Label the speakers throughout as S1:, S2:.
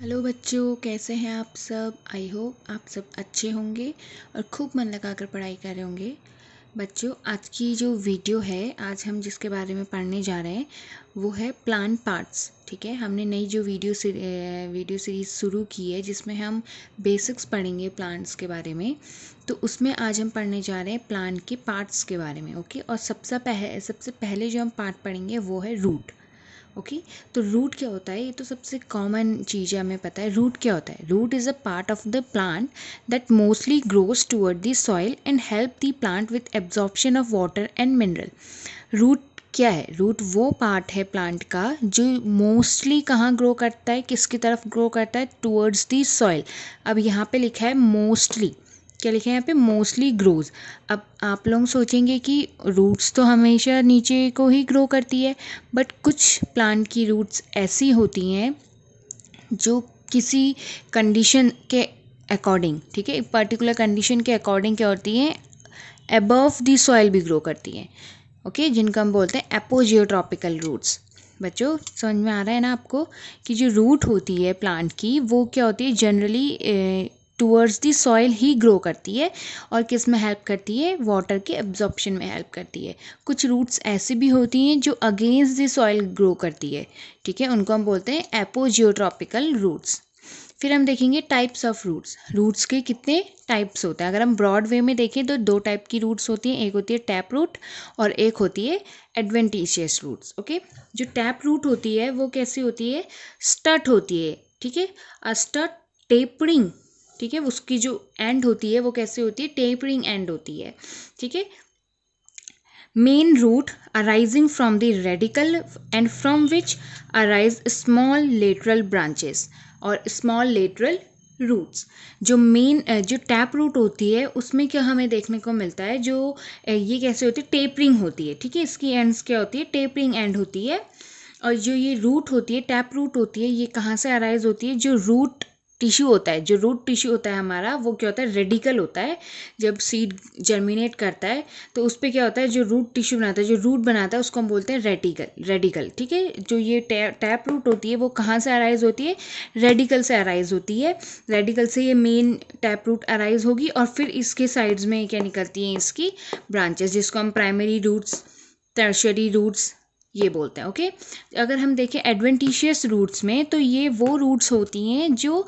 S1: Hello बच्चों कैसे हैं आप सब आई होप आप सब अच्छे होंगे और खूब मन लगाकर पढ़ाई कर रहे होंगे बच्चों आज की जो वीडियो है आज हम जिसके बारे में पढ़ने जा रहे हैं वो है प्लान पार्ट्स ठीक है हमने नई जो वीडियो से वीडियो सीरीज़ शुरू की है जिसमें हम बेसिक्स पढ़ेंगे प्लांट्स के बारे में तो उसमें आज हम पढ़ने जा रहे हैं प्लांट के पार्ट्स के बारे में ओके और सबसे पह सबसे पहले जो हम पार्ट पढ़ेंगे वो है रूट ओके तो रूट क्या होता है ये तो सबसे कॉमन चीज़ है हमें पता है रूट क्या होता है root is a part of the plant that mostly grows toward the soil and help the plant with absorption of water and mineral root क्या है रूट वो पार्ट है प्लांट का जो मोस्टली कहाँ ग्रो करता है किसकी तरफ ग्रो करता है टूअर्ड्स दी सॉइल अब यहाँ पे लिखा है मोस्टली क्या लिखा है यहाँ पे मोस्टली ग्रोज अब आप लोग सोचेंगे कि रूट्स तो हमेशा नीचे को ही ग्रो करती है बट कुछ प्लांट की रूट्स ऐसी होती हैं जो किसी कंडीशन के अकॉर्डिंग ठीक है पर्टिकुलर कंडीशन के अकॉर्डिंग क्या होती हैं एबव दी सॉइल भी ग्रो करती हैं ओके जिनका हम बोलते हैं एपोजियोट्रॉपिकल रूट्स बच्चों समझ में आ रहा है ना आपको कि जो रूट होती है प्लांट की वो क्या होती है जनरली टूवर्ड्स दी सॉइल ही ग्रो करती है और किस में हेल्प करती है वाटर के एब्जॉर्प्शन में हेल्प करती है कुछ रूट्स ऐसे भी होती हैं जो अगेंस्ट दी सॉइल ग्रो करती है ठीक है उनको हम बोलते हैं एपोजियोट्रॉपिकल रूट्स फिर हम देखेंगे टाइप्स ऑफ रूट्स रूट्स के कितने टाइप्स होते हैं अगर हम ब्रॉड वे में देखें तो दो टाइप की रूट्स होती हैं एक होती है टैप रूट और एक होती है एडवेंटिशियस रूट्स ओके जो टैप रूट होती है वो कैसी होती है स्टट होती है ठीक है अस्टट टेपरिंग ठीक है उसकी जो एंड होती है वो कैसे होती है टेपरिंग एंड होती है ठीक है main root arising from the radicle and from which arise small lateral branches और स्मॉल लेटरल रूट्स जो मेन जो टैप रूट होती है उसमें क्या हमें देखने को मिलता है जो ये कैसे होती है टेपरिंग होती है ठीक है इसकी एंड्स क्या होती है टेपरिंग एंड होती है और जो ये रूट होती है टैप रूट होती है ये कहाँ से अराइज होती है जो रूट टिश्यू होता है जो रूट टिश्यू होता है हमारा वो क्या होता है रेडिकल होता है जब सीड जर्मिनेट करता है तो उस पर क्या होता है जो रूट टिश्यू बनाता है जो रूट बनाता है उसको हम बोलते हैं रेडिकल रेडिकल ठीक है जो ये टैप रूट होती है वो कहाँ से अराइज होती है रेडिकल से अराइज होती है रेडिकल से ये मेन टैप रूट अराइज होगी और फिर इसके साइड्स में क्या निकलती हैं इसकी ब्रांचेस जिसको हम प्राइमरी रूट्स टर्शरी रूट्स ये बोलते हैं ओके अगर हम देखें एडवेंटिशियस रूट्स में तो ये वो रूट्स होती हैं जो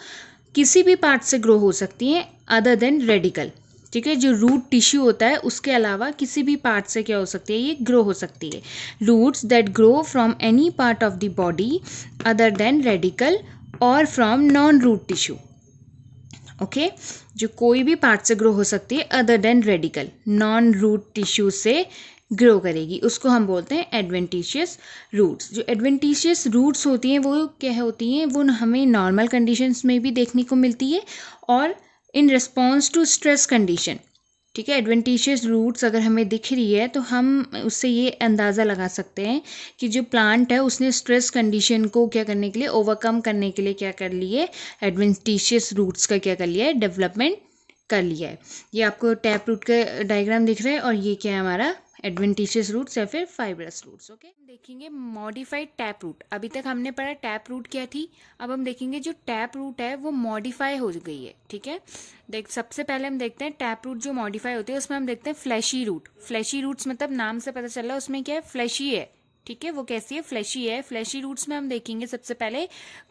S1: किसी भी पार्ट से ग्रो हो सकती हैं अदर देन रेडिकल ठीक है जो रूट टिश्यू होता है उसके अलावा किसी भी पार्ट से क्या हो सकती है ये ग्रो हो सकती है roots that grow from any part of the body other than radicle और from non root tissue okay जो कोई भी पार्ट से ग्रो हो सकती है other than radicle non root tissue से ग्रो करेगी उसको हम बोलते हैं एडवेंटिशियस रूट्स जो एडवेंटिशियस रूट्स होती हैं वो क्या होती हैं वो हमें नॉर्मल कंडीशंस में भी देखने को मिलती है और in response to stress condition ठीक है एडवेंटिशियस रूट्स अगर हमें दिख रही है तो हम उससे ये अंदाज़ा लगा सकते हैं कि जो प्लांट है उसने स्ट्रेस कंडीशन को क्या करने के लिए ओवरकम करने के लिए क्या कर लिए एडवेंटिशियस रूट्स का क्या कर लिया है डेवलपमेंट कर लिया है ये आपको टैप रूट का डायग्राम दिख रहा है और ये क्या है हमारा एडवेंटिशियस रूट्स या फिर फाइबरस रूट्स ओके देखेंगे मॉडिफाइड टैप रूट अभी तक हमने पढ़ा टैप रूट क्या थी अब हम देखेंगे जो टैप रूट है वो मॉडिफाई हो गई है ठीक है देख सबसे पहले हम देखते हैं टैप रूट जो मॉडिफाई होती है उसमें हम देखते हैं फ्लैशी रूट फ्लैशी रूट्स मतलब नाम से पता चल रहा है उसमें क्या है फ्लैशी है ठीक है वो कैसी है फ्लैशी है फ्लैशी रूट्स में हम देखेंगे सबसे पहले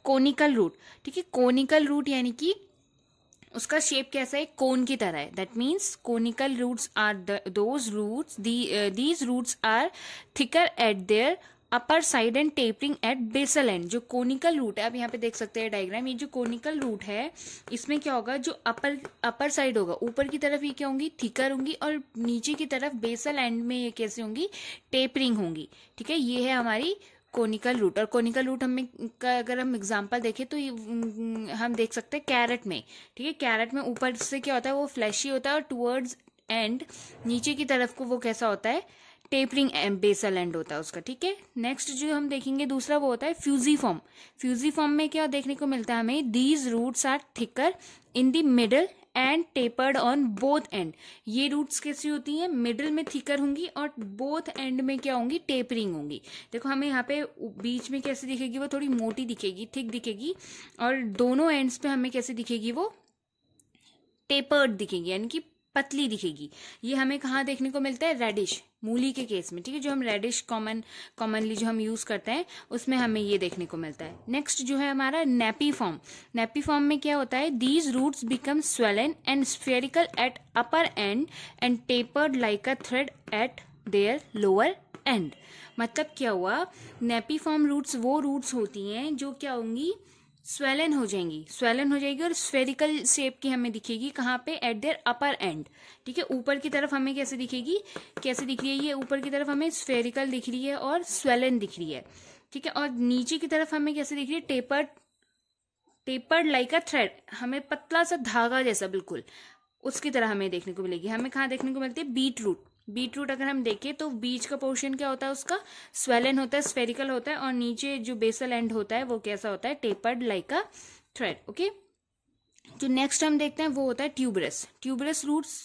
S1: कोनिकल रूट ठीक है कोनिकल रूट यानी कि उसका शेप कैसा है कोन की तरह है that means conical roots are those roots these roots are thicker at their upper side and tapering at basal end जो कोनिकल रूट है आप यहाँ पे देख सकते हैं डायग्राम ये जो कोनिकल रूट है इसमें क्या होगा जो अपर अपर साइड होगा ऊपर की तरफ ये क्या होंगी थिकर होंगी और नीचे की तरफ बेसल एंड में ये कैसे होंगी टेपरिंग होंगी ठीक है ये है हमारी कोनिकल रूट और कोनिकल रूट हमें का अगर हम एग्जांपल देखें तो हम देख सकते हैं कैरेट में ठीक है कैरेट में ऊपर से क्या होता है वो फ्लैशी होता है और टूवर्ड्स एंड नीचे की तरफ को वो कैसा होता है टेपरिंग बेसल एंड होता है उसका ठीक है नेक्स्ट जो हम देखेंगे दूसरा वो होता है फ्यूजी फॉर्म फ्यूजी फॉर्म में क्या देखने को मिलता है हमें these roots are thicker in the middle and tapered on both end ये रूट्स कैसी होती हैं मिडल में थिकर होंगी और बोथ एंड में क्या होंगी टेपरिंग होंगी देखो हमें यहाँ पे बीच में कैसे दिखेगी वो थोड़ी मोटी दिखेगी थिक दिखेगी और दोनों एंड्स पे हमें कैसे दिखेगी वो टेपर्ड दिखेगी यानी कि पतली दिखेगी ये हमें कहाँ देखने को मिलता है रेडिश मूली के केस में ठीक है जो हम रेडिश कॉमन कॉमनली जो हम यूज करते हैं उसमें हमें ये देखने को मिलता है नेक्स्ट जो है हमारा नेपी फॉर्म नेपी फॉर्म में क्या होता है these roots become swollen and spherical at upper end and tapered like a thread at their lower end मतलब क्या हुआ नेपी फॉर्म रूट्स वो रूट्स होती हैं जो क्या होंगी स्वेलन हो जाएंगी स्वेलन हो जाएगी और स्फेरिकल शेप की हमें दिखेगी कहाँ पे एट देयर अपर एंड ठीक है ऊपर की तरफ हमें कैसे दिखेगी कैसे दिख रही है ये ऊपर की तरफ हमें स्फेरिकल दिख रही है और स्वेलन दिख रही है ठीक है और नीचे की तरफ हमें कैसे दिख रही है taper tapered like a thread हमें पतला सा धागा जैसा बिल्कुल उसकी तरह हमें देखने को मिलेगी हमें कहाँ देखने को मिलती है बीट रूट बीट रूट अगर हम देखें तो बीज का पोर्शन क्या होता है उसका स्वेलन होता है स्फेरिकल होता है और नीचे जो बेसल एंड होता है वो कैसा होता है tapered like a thread okay जो नेक्स्ट हम देखते हैं वो होता है tuberous tuberous roots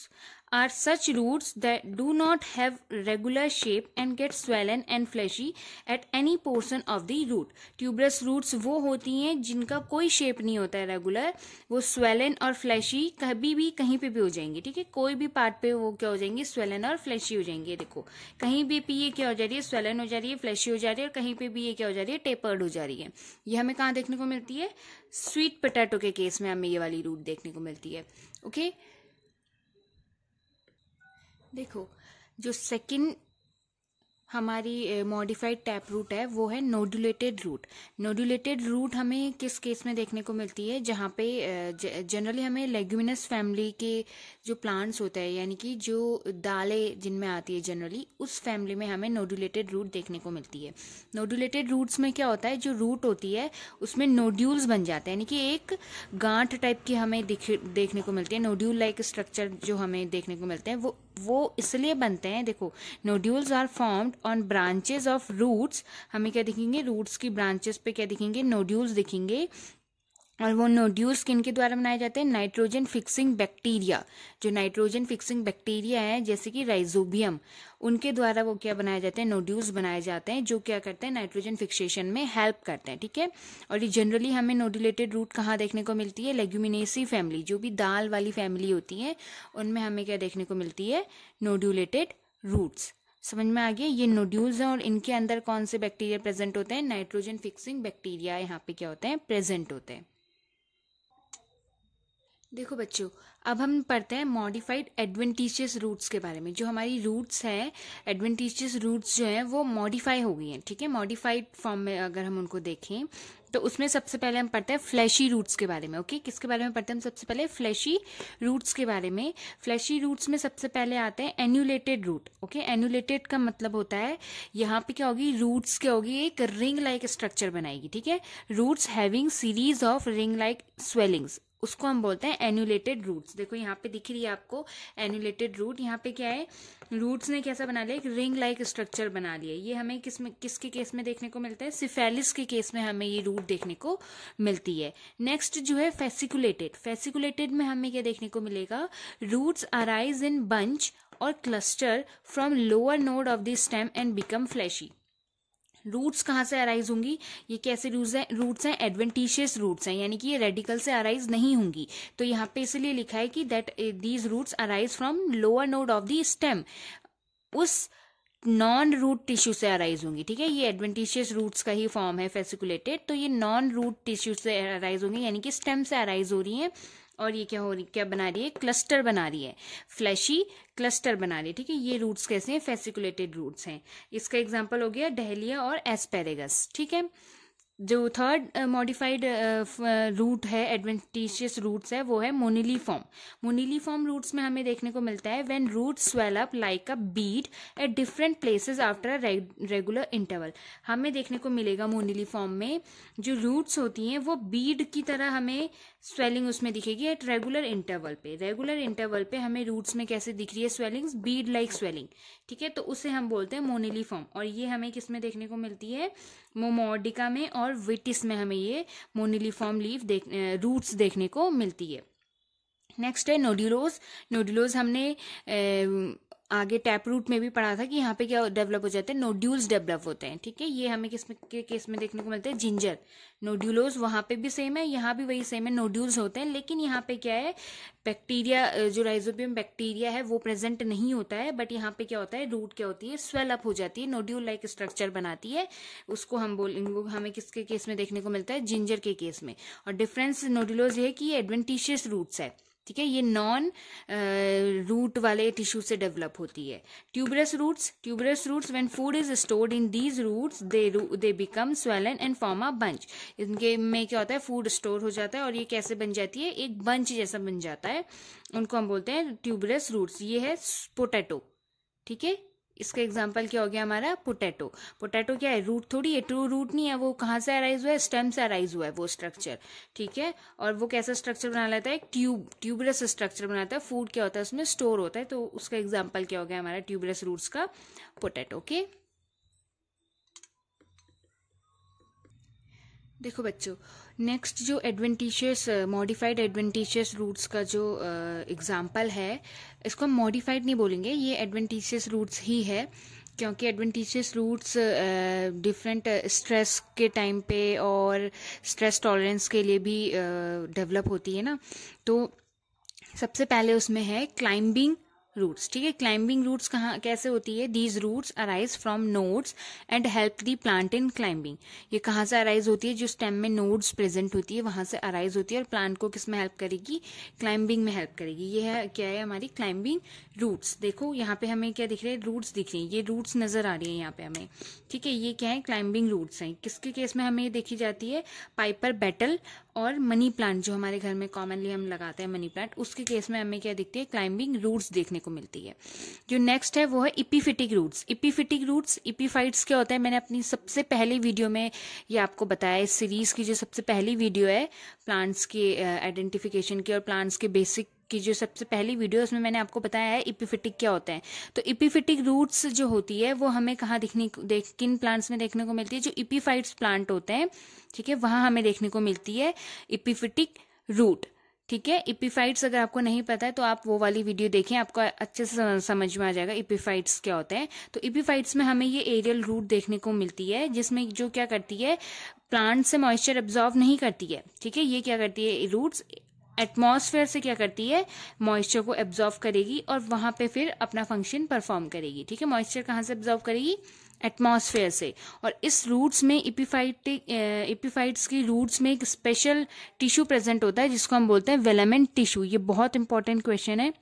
S1: are such roots that do not have regular shape and get swollen and fleshy at any portion of the root. Tuberous roots वो होती हैं जिनका कोई शेप नहीं होता है रेगुलर वो swollen और fleshy कभी भी कहीं पे भी हो जाएंगे ठीक है कोई भी पार्ट पे वो क्या हो जाएंगे swollen और fleshy हो जाएंगे देखो कहीं भी पे ये क्या हो जा रही है swollen हो जा रही है fleshy हो जा रही है और कहीं पे भी ये क्या हो जा रही है tapered हो जा रही है ये हमें कहाँ देखने को मिलती है स्वीट पोटैटो के केस में हमें ये वाली रूट देखने को मिलती है ओके okay? देखो जो सेकंड हमारी मॉडिफाइड टैप रूट है वो है नोडुलेटेड रूट नोडुलेटेड रूट हमें किस केस में देखने को मिलती है जहाँ पे जनरली हमें लेग्यूमिनस फैमिली के जो प्लांट्स होते हैं यानी कि जो दालें जिनमें आती है जनरली उस फैमिली में हमें नोडुलेटेड रूट देखने को मिलती है नोडुलेटेड रूट्स में क्या होता है जो रूट होती है उसमें नोड्यूल्स बन जाते हैं यानी कि एक गांठ टाइप की हमें देखने को मिलती है नोड्यूल लाइक स्ट्रक्चर जो हमें देखने को मिलते हैं वो वो इसलिए बनते हैं देखो nodules are formed on branches of roots हमें क्या दिखेंगे रूट्स की ब्रांचेस पे क्या दिखेंगे नोड्यूल्स दिखेंगे और वो नोड्यूल्स किन के द्वारा बनाए जाते हैं नाइट्रोजन फिक्सिंग बैक्टीरिया जो नाइट्रोजन फिक्सिंग बैक्टीरिया है जैसे कि राइजोबियम उनके द्वारा वो क्या बनाए जाते हैं नोड्यूल्स बनाए जाते हैं जो क्या करते हैं नाइट्रोजन फिक्सेशन में हेल्प करते हैं ठीक है और ये जनरली हमें नोडुलेटेड रूट कहाँ देखने को मिलती है लेग्यूमिनेसी फैमिली जो भी दाल वाली फैमिली होती है उनमें हमें क्या देखने को मिलती है नोड्यूलेटेड रूट्स समझ में आ गया ये नोड्यूल्स हैं और इनके अंदर कौन से बैक्टीरिया प्रेजेंट होते हैं नाइट्रोजन फिक्सिंग बैक्टीरिया यहाँ पे क्या होते हैं प्रेजेंट होते हैं देखो बच्चों अब हम पढ़ते हैं मॉडिफाइड एडवेंटिशियस रूट्स के बारे में जो हमारी रूट्स हैं एडवेंटिशियस रूट्स जो हैं वो मॉडिफाई हो गई हैं ठीक है मॉडिफाइड फॉर्म में अगर हम उनको देखें तो उसमें सबसे पहले हम पढ़ते हैं फ्लैशी रूट्स के बारे में ओके किसके बारे में पढ़ते हैं हम सबसे पहले फ्लैशी रूट्स के बारे में फ्लैशी रूट्स में सबसे पहले आते हैं एन्यूलेटेड रूट ओके एन्यूलेटेड का मतलब होता है यहाँ पे क्या होगी रूट्स क्या होगी एक रिंग लाइक स्ट्रक्चर बनाएगी ठीक है roots having series of ring like swellings उसको हम बोलते हैं एन्यूलेटेड रूट्स देखो यहाँ पे दिख रही है आपको एन्यूलेटेड रूट यहाँ पे क्या है रूट्स ने कैसा बना लिया एक रिंग लाइक स्ट्रक्चर बना लिया ये हमें किस में किसके केस में देखने को मिलता है सिफेलिस के केस में हमें ये रूट देखने को मिलती है नेक्स्ट जो है फेसिकुलेटेड फेसिकुलेटेड में हमें क्या देखने को मिलेगा रूट्स अराइज इन बंच और cluster from lower node of the stem and become fleshy roots कहाँ से अराइज होंगी ये कैसे रूट्स हैं रूट्स हैं एडवेंटिशियस रूट्स हैं यानी कि ये रेडिकल से अराइज नहीं होंगी तो यहाँ पे इसलिए लिखा है कि that these roots arise from lower node of the stem उस नॉन रूट टिश्यू से अराइज होंगी ठीक है ये एडवेंटिशियस रूट्स का ही फॉर्म है फेसिकुलेटेड तो ये नॉन रूट टिश्यू से अराइज होंगे यानी कि स्टेम से अराइज हो रही है और ये क्या हो रही क्या बना रही है क्लस्टर बना रही है फ्लैशी क्लस्टर बना रही है ठीक है ये रूट्स कैसे हैं फेसिकुलेटेड रूट्स हैं इसका एग्जाम्पल हो गया डहलिया और एस्पेरेगस ठीक है जो थर्ड मॉडिफाइड रूट है एडवेंटिशियस रूट्स है वो है फॉर्म मोनिली फॉर्म रूट्स में हमें देखने को मिलता है when root swell up like a bead at different places after a regular interval हमें देखने को मिलेगा फॉर्म में जो रूट्स होती हैं वो बीड की तरह हमें स्वेलिंग उसमें दिखेगी एट रेगुलर इंटरवल पे रेगुलर इंटरवल पे हमें रूट्स में कैसे दिख रही है स्वेलिंग्स बीड लाइक स्वेलिंग ठीक है तो उसे हम बोलते हैं मोनिली फॉर्म और ये हमें किस में देखने को मिलती है मोमोडिका में और विटिस में हमें ये मोनिलीफॉर्म लीफ देख रूट्स देखने को मिलती है नेक्स्ट है नोडिलोज नोडिलोज हमने ए, आगे टैप रूट में भी पढ़ा था कि यहाँ पे क्या डेवलप हो जाते हैं नोड्यूल्स डेवलप होते हैं ठीक है ये हमें किस में के केस में देखने को मिलते हैं जिंजर नोड्यूलोज वहाँ पे भी सेम है यहाँ भी वही सेम है नोड्यूल्स होते हैं लेकिन यहाँ पे क्या है बैक्टीरिया जो राइजोबियम बैक्टीरिया है वो प्रेजेंट नहीं होता है बट यहाँ पे क्या होता है रूट क्या होती है स्वेल अप हो जाती है नोड्यूल लाइक स्ट्रक्चर बनाती है उसको हम बोल वो हमें किसके केस में देखने को मिलता है जिंजर के केस में और डिफरेंस नोड्यूलोज ये है कि ये एडवेंटिशियस रूट्स है ठीक है ये नॉन रूट uh, वाले टिश्यू से डेवलप होती है tuberous roots tuberous roots when food is stored in these roots they they become swollen and form a bunch इनके में क्या होता है फूड स्टोर हो जाता है और ये कैसे बन जाती है एक बंच जैसा बन जाता है उनको हम बोलते हैं ट्यूबरस रूट्स ये है पोटैटो ठीक है इसका एग्जाम्पल क्या हो गया हमारा पोटैटो पोटैटो क्या है रूट थोड़ी है ट्रू रूट नहीं है वो कहाँ से अराइज हुआ है स्टेम से अराइज हुआ है वो स्ट्रक्चर ठीक है और वो कैसा स्ट्रक्चर बना लेता है ट्यूब ट्यूबरस स्ट्रक्चर बनाता है फूड क्या होता है उसमें स्टोर होता है तो उसका एग्जाम्पल क्या हो गया हमारा ट्यूबरस रूट्स का पोटैटो ओके देखो बच्चों नेक्स्ट जो एडवेंटिशियस मॉडिफाइड एडवेंटिशियस रूट्स का जो एग्जाम्पल uh, है इसको हम मॉडिफाइड नहीं बोलेंगे ये एडवेंटिशियस रूट्स ही है क्योंकि एडवेंटिशियस रूट्स डिफरेंट स्ट्रेस के टाइम पे और स्ट्रेस टॉलरेंस के लिए भी डेवलप uh, होती है ना तो सबसे पहले उसमें है क्लाइंबिंग रूट्स ठीक है क्लाइंबिंग रूट्स कहाँ कैसे होती है these roots arise from nodes and help the plant in climbing ये कहाँ से अराइज होती है जो स्टेम में नोड्स प्रेजेंट होती है वहां से अराइज होती है और प्लांट को किस में हेल्प करेगी क्लाइंबिंग में हेल्प करेगी ये है क्या है हमारी क्लाइंबिंग रूट्स देखो यहाँ पे हमें क्या दिख रहे हैं रूट्स दिख रही है ये रूट्स नजर आ रही है यहाँ पे हमें ठीक है ये क्या है क्लाइंबिंग रूट्स हैं किसके केस में हमें ये देखी जाती है पाइपर बेटल और मनी प्लांट जो हमारे घर में कॉमनली हम लगाते हैं मनी प्लांट उसके केस में हमें क्या दिखती है क्लाइंबिंग रूट्स देखने को मिलती है जो नेक्स्ट है वो है epiphytic roots epiphytic roots epiphytes क्या होता है मैंने अपनी सबसे पहली वीडियो में ये आपको बताया इस सीरीज की जो सबसे पहली वीडियो है प्लांट्स के आइडेंटिफिकेशन uh, की और प्लांट्स के बेसिक की जो सबसे पहली वीडियो उसमें मैंने आपको बताया है इपिफिटिक क्या होता है तो इपीफिटिक रूट्स जो होती है वो हमें कहाँ दिखने देख किन प्लांट्स में देखने को मिलती है जो इपीफाइट्स प्लांट होते हैं ठीक है वहाँ हमें देखने को मिलती है इपिफिटिक रूट ठीक है इपिफाइट्स अगर आपको नहीं पता है तो आप वो वाली वीडियो देखें आपको अच्छे से समझ में आ जाएगा इपिफाइट्स क्या होते हैं तो इपिफाइट्स में हमें ये एरियल रूट देखने को मिलती है जिसमें जो क्या करती है प्लांट से मॉइस्चर एब्जॉर्व नहीं करती है ठीक है ये क्या करती है रूट्स एटमॉस्फेयर से क्या करती है मॉइस्चर को एब्जॉर्व करेगी और वहां पे फिर अपना फंक्शन परफॉर्म करेगी ठीक है मॉइस्चर कहाँ से एब्जॉर्व करेगी एटमॉस्फेयर से और इस रूट्स में इपिफाइटिक इपिफाइट्स की रूट्स में एक स्पेशल टिश्यू प्रेजेंट होता है जिसको हम बोलते हैं वेलामेंट टिश्यू ये बहुत इंपॉर्टेंट क्वेश्चन है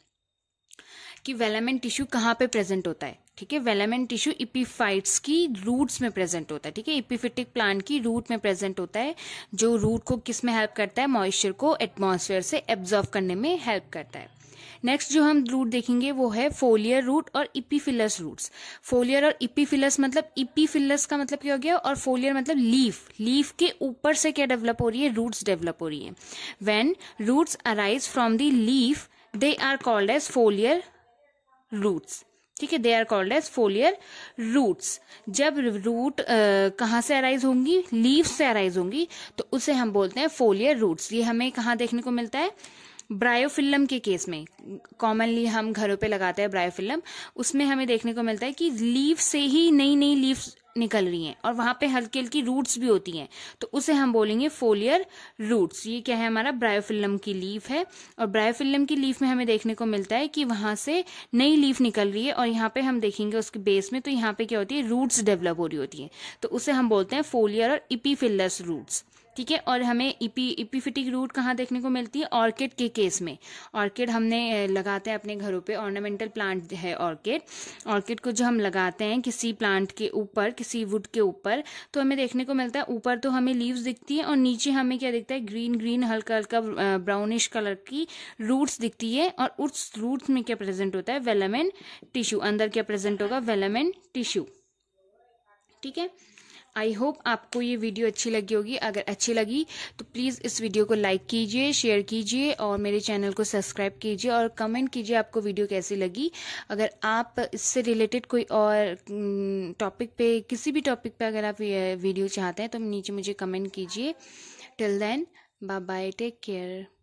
S1: कि वेलामेंट टिश्यू कहाँ पे प्रेजेंट होता है ठीक है वेलामेंट टिश्यू इपिफाइट्स की रूट्स में प्रेजेंट होता है ठीक है इपिफिटिक प्लांट की रूट में प्रेजेंट होता है जो रूट को किस में हेल्प करता है मॉइस्चर को एटमॉस्फेयर से एब्जॉर्व करने में हेल्प करता है नेक्स्ट जो हम रूट देखेंगे वो है फोलियर रूट और इपीफिलस रूट्स फोलियर और इपीफिलस मतलब इपीफिलस का मतलब क्या हो गया और फोलियर मतलब लीफ लीफ के ऊपर से क्या डेवलप हो रही है रूट्स डेवलप हो रही है when roots arise from the leaf they are called as foliar roots ठीक है they are called as foliar roots जब रूट कहाँ से अराइज होंगी लीव से अराइज होंगी तो उसे हम बोलते हैं फोलियर रूट्स ये हमें कहाँ देखने को मिलता है ब्रायोफिल्म के केस में कॉमनली हम घरों पे लगाते हैं ब्रायोफिल्म उसमें हमें देखने को मिलता है कि लीव से ही नई नई लीव निकल रही हैं और वहां पे हल्की हल्की रूट्स भी होती हैं तो उसे हम बोलेंगे फोलियर रूट्स ये क्या है हमारा ब्रायोफिल्म की लीफ है और ब्रायोफिल्म की लीफ में हमें देखने को मिलता है कि वहां से नई लीफ निकल रही है और यहाँ पे हम देखेंगे उसके बेस में तो यहाँ पे क्या होती है रूट्स डेवलप हो रही होती है तो उसे हम बोलते हैं फोलियर और इपीफिल्लस रूट्स ठीक है और हमें इपी इपीफिटिक रूट कहाँ देखने को मिलती है ऑर्किड के केस में ऑर्किड हमने लगाते हैं अपने घरों पे ऑर्नामेंटल प्लांट है ऑर्किड ऑर्किड को जो हम लगाते हैं किसी प्लांट के ऊपर किसी वुड के ऊपर तो हमें देखने को मिलता है ऊपर तो हमें लीव्स दिखती है और नीचे हमें क्या दिखता है ग्रीन ग्रीन हल्का हल्का ब्राउनिश कलर की रूट्स दिखती है और उस रूट्स में क्या प्रेजेंट होता है वेलामेन टिश्यू अंदर क्या प्रेजेंट होगा वेलामेन टिश्यू ठीक है आई होप आपको ये वीडियो अच्छी लगी होगी अगर अच्छी लगी तो प्लीज़ इस वीडियो को लाइक कीजिए शेयर कीजिए और मेरे चैनल को सब्सक्राइब कीजिए और कमेंट कीजिए आपको वीडियो कैसी लगी अगर आप इससे रिलेटेड कोई और टॉपिक हम्म, पे किसी भी टॉपिक पे अगर आप वीडियो चाहते हैं तो नीचे मुझे कमेंट कीजिए till then bye bye take care